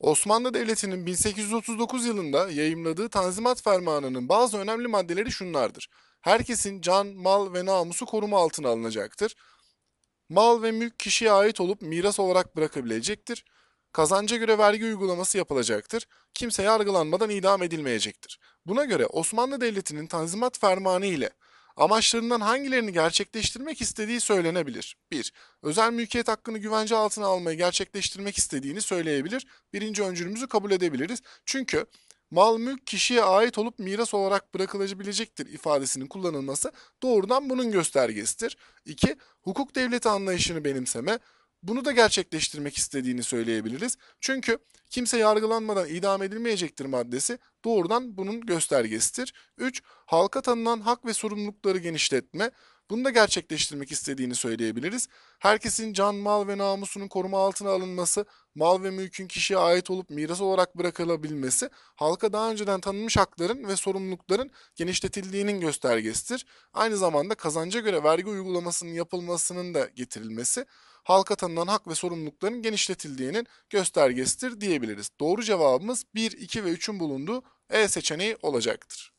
Osmanlı Devleti'nin 1839 yılında yayımladığı Tanzimat Fermanı'nın bazı önemli maddeleri şunlardır. Herkesin can, mal ve namusu koruma altına alınacaktır. Mal ve mülk kişiye ait olup miras olarak bırakabilecektir. Kazanca göre vergi uygulaması yapılacaktır. Kimse yargılanmadan idam edilmeyecektir. Buna göre Osmanlı Devleti'nin Tanzimat Fermanı ile amaçlarından hangilerini gerçekleştirmek istediği söylenebilir. 1. Özel mülkiyet hakkını güvence altına almayı gerçekleştirmek istediğini söyleyebilir. Birinci öncülümüzü kabul edebiliriz. Çünkü mal mülk kişiye ait olup miras olarak bırakılabilecektir ifadesinin kullanılması doğrudan bunun göstergesidir. 2. Hukuk devleti anlayışını benimseme, bunu da gerçekleştirmek istediğini söyleyebiliriz. Çünkü kimse yargılanmadan idam edilmeyecektir maddesi doğrudan bunun göstergesidir. 3. Halka tanınan hak ve sorumlulukları genişletme. Bunu da gerçekleştirmek istediğini söyleyebiliriz. Herkesin can, mal ve namusunun koruma altına alınması, mal ve mülkün kişiye ait olup miras olarak bırakılabilmesi, halka daha önceden tanınmış hakların ve sorumlulukların genişletildiğinin göstergesidir. Aynı zamanda kazanca göre vergi uygulamasının yapılmasının da getirilmesi, halka tanınan hak ve sorumlulukların genişletildiğinin göstergesidir diyebiliriz. Doğru cevabımız 1, 2 ve 3'ün bulunduğu E seçeneği olacaktır.